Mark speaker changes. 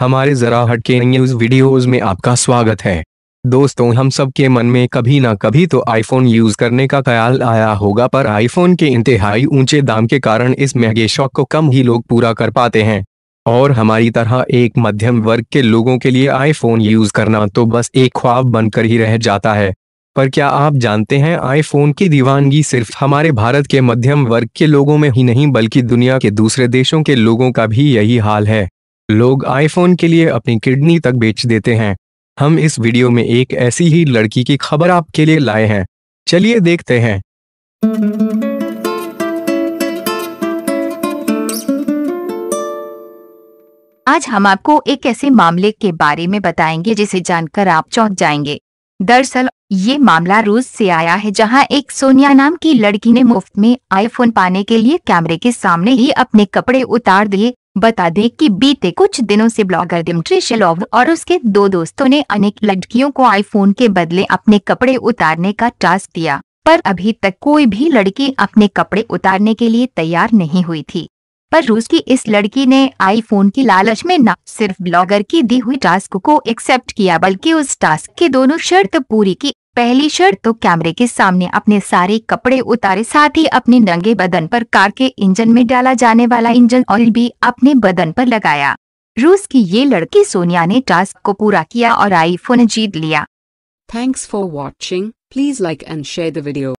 Speaker 1: हमारे जरा हटके न्यूज वीडियोस में आपका स्वागत है दोस्तों हम सब के मन में कभी ना कभी तो आईफोन यूज करने का ख्याल आया होगा पर आईफोन के इंतहाई ऊंचे दाम के कारण इस महंगे शौक को कम ही लोग पूरा कर पाते हैं और हमारी तरह एक मध्यम वर्ग के लोगों के लिए आईफोन यूज करना तो बस एक ख्वाब बनकर ही रह जाता है पर क्या आप जानते हैं आईफोन की दीवानगी सिर्फ हमारे भारत के मध्यम वर्ग के लोगों में ही नहीं बल्कि दुनिया के दूसरे देशों के लोगों का भी यही हाल है लोग आईफोन के लिए अपनी किडनी तक बेच देते हैं हम इस वीडियो में एक ऐसी ही लड़की की खबर आपके लिए लाए हैं चलिए देखते हैं
Speaker 2: आज हम आपको एक ऐसे मामले के बारे में बताएंगे जिसे जानकर आप चौंक जाएंगे दरअसल ये मामला रूस से आया है जहां एक सोनिया नाम की लड़की ने मुफ्त में आईफोन पाने के लिए कैमरे के सामने ही अपने कपड़े उतार दिए बता दें कि बीते कुछ दिनों से ब्लॉगर डिमट्री शेलोव और उसके दो दोस्तों ने अनेक लड़कियों को आईफोन के बदले अपने कपड़े उतारने का टास्क दिया पर अभी तक कोई भी लड़की अपने कपड़े उतारने के लिए तैयार नहीं हुई थी पर रूस की इस लड़की ने आईफोन की लालच में न सिर्फ ब्लॉगर की दी हुई टास्क को एक्सेप्ट किया बल्कि उस टास्क की दोनों शर्त पूरी की पहली शर्त तो कैमरे के सामने अपने सारे कपड़े उतारे साथ ही अपने नंगे बदन पर कार के इंजन में डाला जाने वाला इंजन ऑयल भी अपने बदन पर लगाया रूस की ये लड़की सोनिया ने टास्क को पूरा किया और आईफोन जीत लिया thanks for watching please like and share the video